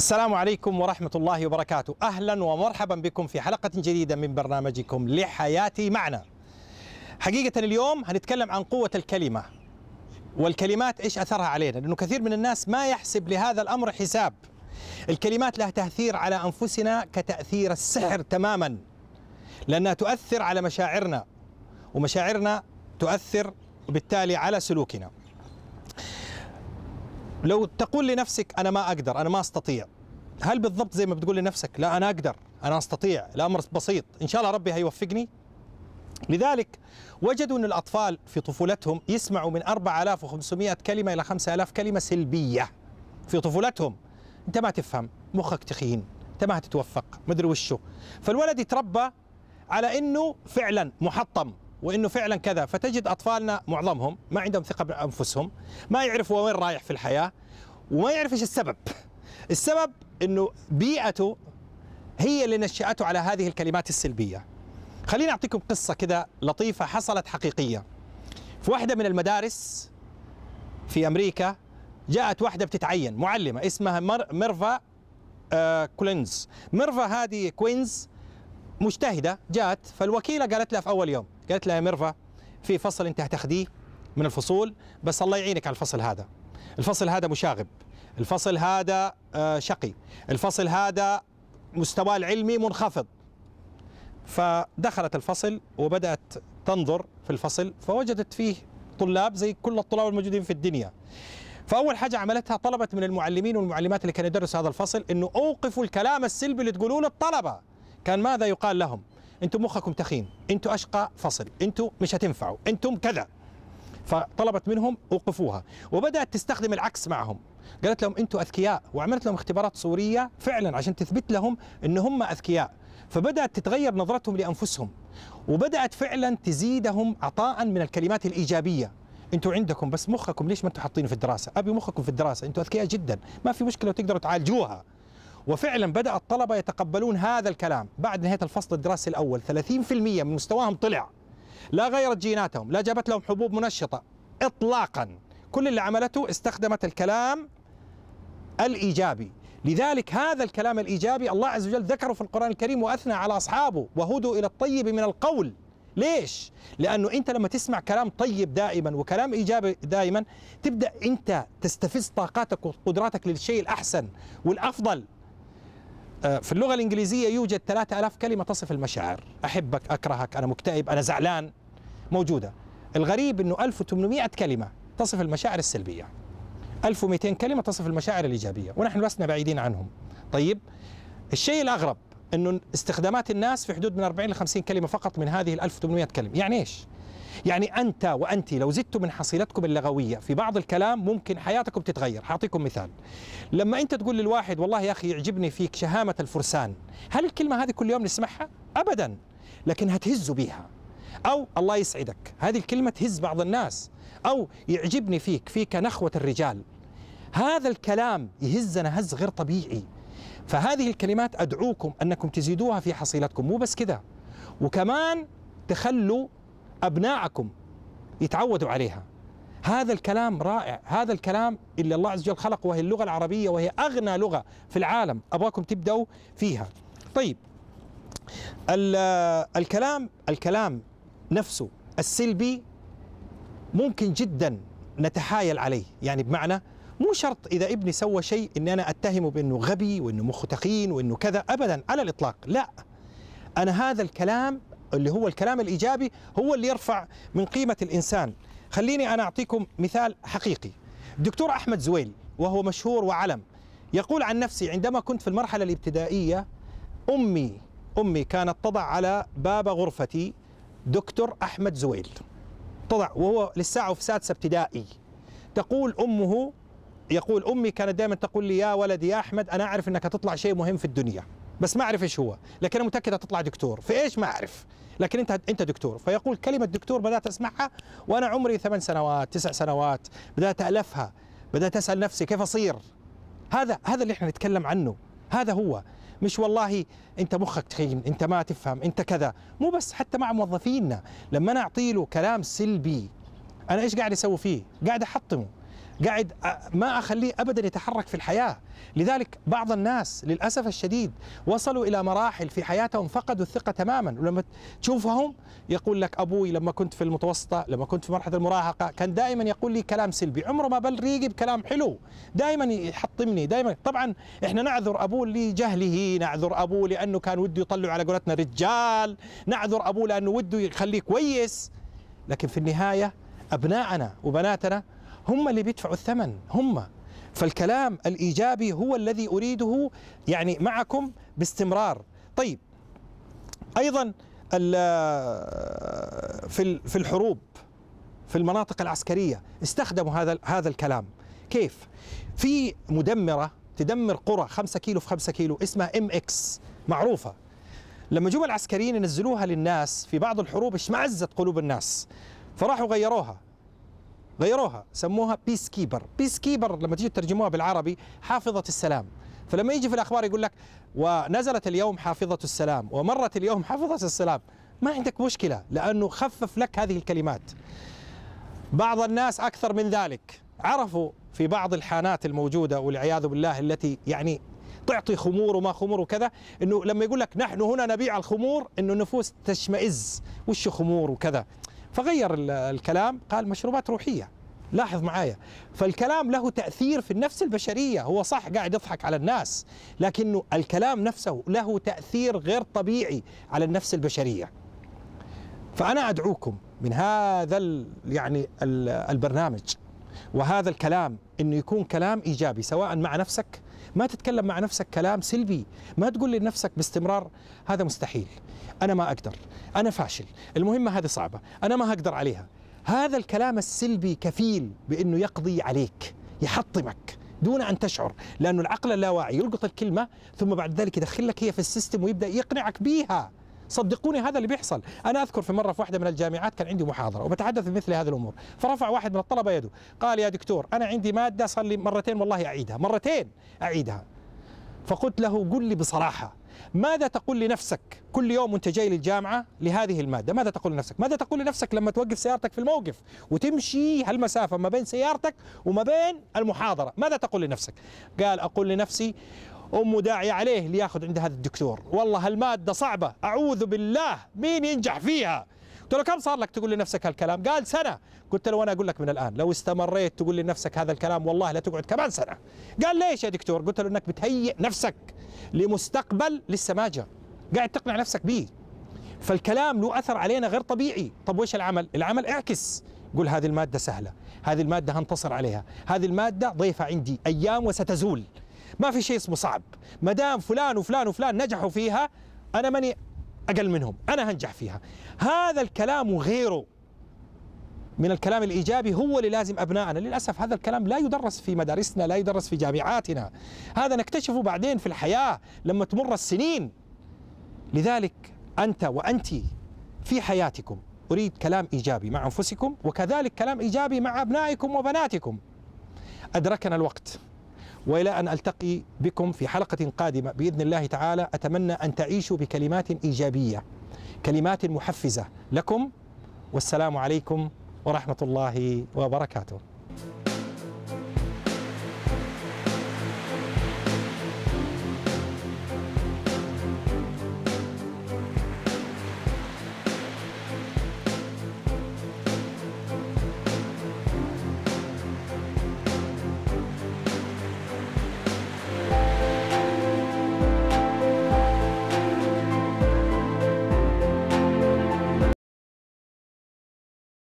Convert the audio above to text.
السلام عليكم ورحمة الله وبركاته أهلا ومرحبا بكم في حلقة جديدة من برنامجكم لحياتي معنا حقيقة اليوم هنتكلم عن قوة الكلمة والكلمات إيش أثرها علينا لأنه كثير من الناس ما يحسب لهذا الأمر حساب الكلمات لها تأثير على أنفسنا كتأثير السحر تماما لأنها تؤثر على مشاعرنا ومشاعرنا تؤثر وبالتالي على سلوكنا لو تقول لنفسك انا ما اقدر انا ما استطيع هل بالضبط زي ما بتقول لنفسك لا انا اقدر انا استطيع الامر بسيط ان شاء الله ربي هيوفقني لذلك وجدوا ان الاطفال في طفولتهم يسمعوا من 4500 كلمه الى 5000 كلمه سلبيه في طفولتهم انت ما تفهم مخك تخين انت ما هتتوفق ما ادري وشو فالولد يتربى على انه فعلا محطم وانه فعلا كذا فتجد اطفالنا معظمهم ما عندهم ثقه بانفسهم ما يعرفوا وين رايح في الحياه وما يعرف ايش السبب السبب انه بيئته هي اللي نشأته على هذه الكلمات السلبيه خليني اعطيكم قصه كذا لطيفه حصلت حقيقيه في واحده من المدارس في امريكا جاءت واحده بتتعين معلمه اسمها ميرفا آه، كوينز كولينز ميرفا هذه كوينز مجتهده جات فالوكيله قالت لها في اول يوم قالت لها يا مرفع في فصل انت هتاخديه من الفصول بس الله يعينك على الفصل هذا الفصل هذا مشاغب الفصل هذا آه، شقي الفصل هذا مستواه العلمي منخفض فدخلت الفصل وبدأت تنظر في الفصل فوجدت فيه طلاب زي كل الطلاب الموجودين في الدنيا فأول حاجة عملتها طلبت من المعلمين والمعلمات اللي كانوا يدرسوا هذا الفصل أنه أوقفوا الكلام السلبي اللي تقولوه الطلبه كان ماذا يقال لهم انتم مخكم تخين انتم اشقى فصل انتم مش هتنفعوا انتم كذا فطلبت منهم اوقفوها وبدات تستخدم العكس معهم قالت لهم انتم اذكياء وعملت لهم اختبارات صوريه فعلا عشان تثبت لهم ان هم اذكياء فبدات تتغير نظرتهم لانفسهم وبدات فعلا تزيدهم عطاء من الكلمات الايجابيه انتم عندكم بس مخكم ليش ما انتم حاطينه في الدراسه ابي مخكم في الدراسه انتم اذكياء جدا ما في مشكله وتقدروا تعالجوها وفعلا بدأ الطلبة يتقبلون هذا الكلام بعد نهاية الفصل الدراسي الأول 30% من مستواهم طلع لا غيرت جيناتهم لا جابت لهم حبوب منشطة إطلاقا كل اللي عملته استخدمت الكلام الإيجابي لذلك هذا الكلام الإيجابي الله عز وجل ذكره في القرآن الكريم وأثنى على أصحابه وهدوا إلى الطيب من القول ليش؟ لأنه أنت لما تسمع كلام طيب دائما وكلام إيجابي دائما تبدأ أنت تستفز طاقاتك وقدراتك للشيء الأحسن والأفضل آه، في اللغة الإنجليزية يوجد 3000 كلمة تصف المشاعر أحبك أكرهك أنا مكتئب أنا زعلان موجودة الغريب أنه 1800 كلمة تصف المشاعر السلبية 1200 كلمة تصف المشاعر الإيجابية ونحن لسنا بعيدين عنهم طيب الشيء الأغرب أنه استخدامات الناس في حدود من 40 ل 50 كلمة فقط من هذه ال 1800 كلمة يعني إيش؟ يعني أنت وأنت لو زدتوا من حصيلتكم اللغوية في بعض الكلام ممكن حياتكم تتغير حاعطيكم مثال لما أنت تقول للواحد والله يا أخي يعجبني فيك شهامة الفرسان هل الكلمة هذه كل يوم نسمعها؟ أبدا لكن هتهزوا بها أو الله يسعدك هذه الكلمة تهز بعض الناس أو يعجبني فيك فيك نخوة الرجال هذا الكلام يهزنا هز غير طبيعي فهذه الكلمات أدعوكم أنكم تزيدوها في حصيلتكم مو بس كذا وكمان تخلوا أبناءكم يتعودوا عليها هذا الكلام رائع هذا الكلام اللي الله عز وجل خلق وهي اللغة العربية وهي أغنى لغة في العالم أبغاكم تبدأوا فيها طيب الكلام الكلام نفسه السلبي ممكن جدا نتحايل عليه يعني بمعنى مو شرط إذا ابني سوى شيء إن أنا أتهمه بأنه غبي وأنه مخ وأنه كذا أبدا على الإطلاق لا أنا هذا الكلام اللي هو الكلام الايجابي هو اللي يرفع من قيمه الانسان خليني انا اعطيكم مثال حقيقي الدكتور احمد زويل وهو مشهور وعلم يقول عن نفسي عندما كنت في المرحله الابتدائيه امي امي كانت تضع على باب غرفتي دكتور احمد زويل تضع وهو للساعه في سادسه ابتدائي تقول امه يقول امي كانت دائما تقول لي يا ولدي يا احمد انا اعرف انك تطلع شيء مهم في الدنيا بس ما اعرف ايش هو لكن انا متاكد هتطلع دكتور في ايش ما اعرف لكن انت انت دكتور فيقول كلمه دكتور بدات اسمعها وانا عمري ثمان سنوات تسع سنوات بدات الفها بدات اسال نفسي كيف اصير هذا هذا اللي احنا نتكلم عنه هذا هو مش والله انت مخك تخين انت ما تفهم انت كذا مو بس حتى مع موظفينا لما انا اعطي له كلام سلبي انا ايش قاعد اسوي فيه قاعد احطمه قاعد ما اخليه ابدا يتحرك في الحياه لذلك بعض الناس للاسف الشديد وصلوا الى مراحل في حياتهم فقدوا الثقه تماما ولما تشوفهم يقول لك ابوي لما كنت في المتوسطه لما كنت في مرحله المراهقه كان دائما يقول لي كلام سلبي عمره ما بل ريقي بكلام حلو دائما يحطمني دائما طبعا احنا نعذر ابوه لجهله نعذر ابوه لانه كان وده يطلع على قولتنا رجال نعذر ابوه لانه وده يخليه كويس لكن في النهايه ابناءنا وبناتنا هم اللي بيدفعوا الثمن هم فالكلام الايجابي هو الذي اريده يعني معكم باستمرار طيب ايضا في في الحروب في المناطق العسكريه استخدموا هذا هذا الكلام كيف في مدمره تدمر قرى 5 كيلو في 5 كيلو اسمها ام اكس معروفه لما جم العسكريين ينزلوها للناس في بعض الحروب اشمعزت قلوب الناس فراحوا غيروها غيروها سموها بيس كيبر بيس كيبر لما تيجي تترجموها بالعربي حافظة السلام فلما يجي في الأخبار يقول لك ونزلت اليوم حافظة السلام ومرت اليوم حافظة السلام ما عندك مشكلة لأنه خفف لك هذه الكلمات بعض الناس أكثر من ذلك عرفوا في بعض الحانات الموجودة والعياذ بالله التي يعني تعطي خمور وما خمور وكذا انه لما يقول لك نحن هنا نبيع الخمور انه النفوس تشمئز وش خمور وكذا فغير الكلام قال مشروبات روحيه لاحظ معايا فالكلام له تأثير في النفس البشرية هو صح قاعد يضحك على الناس لكنه الكلام نفسه له تأثير غير طبيعي على النفس البشرية فأنا أدعوكم من هذا يعني البرنامج وهذا الكلام أنه يكون كلام إيجابي سواء مع نفسك ما تتكلم مع نفسك كلام سلبي ما تقول لنفسك باستمرار هذا مستحيل أنا ما أقدر أنا فاشل المهمة هذه صعبة أنا ما هقدر عليها هذا الكلام السلبي كفيل بأنه يقضي عليك يحطمك دون أن تشعر لأن العقل اللاواعي يلقط الكلمة ثم بعد ذلك يدخلك هي في السيستم ويبدأ يقنعك بيها صدقوني هذا اللي بيحصل انا اذكر في مره في واحده من الجامعات كان عندي محاضره وبتحدث مثل هذه الامور فرفع واحد من الطلبه يده قال يا دكتور انا عندي ماده صار لي مرتين والله اعيدها مرتين اعيدها فقلت له قل لي بصراحه ماذا تقول لنفسك كل يوم وانت جاي للجامعه لهذه الماده ماذا تقول لنفسك ماذا تقول لنفسك لما توقف سيارتك في الموقف وتمشي هالمسافه ما بين سيارتك وما بين المحاضره ماذا تقول لنفسك قال اقول لنفسي امه داعي عليه لياخذ عند هذا الدكتور والله الماده صعبه اعوذ بالله مين ينجح فيها قلت له كم صار لك تقول لنفسك هالكلام قال سنه قلت له وانا اقول لك من الان لو استمريت تقول لنفسك هذا الكلام والله لا تقعد كمان سنه قال ليش يا دكتور قلت له انك بتهيئ نفسك لمستقبل لسه ما جاء قاعد تقنع نفسك به فالكلام له اثر علينا غير طبيعي طب وش العمل العمل اعكس قل هذه الماده سهله هذه الماده هنتصر عليها هذه الماده ضيفه عندي ايام وستزول ما في شيء اسمه صعب ما دام فلان وفلان وفلان نجحوا فيها انا ماني اقل منهم انا هنجح فيها هذا الكلام وغيره من الكلام الايجابي هو اللي لازم ابنائنا للاسف هذا الكلام لا يدرس في مدارسنا لا يدرس في جامعاتنا هذا نكتشفه بعدين في الحياه لما تمر السنين لذلك انت وانت في حياتكم اريد كلام ايجابي مع انفسكم وكذلك كلام ايجابي مع ابنائكم وبناتكم ادركنا الوقت والى ان التقي بكم في حلقه قادمه باذن الله تعالى اتمنى ان تعيشوا بكلمات ايجابيه كلمات محفزه لكم والسلام عليكم ورحمه الله وبركاته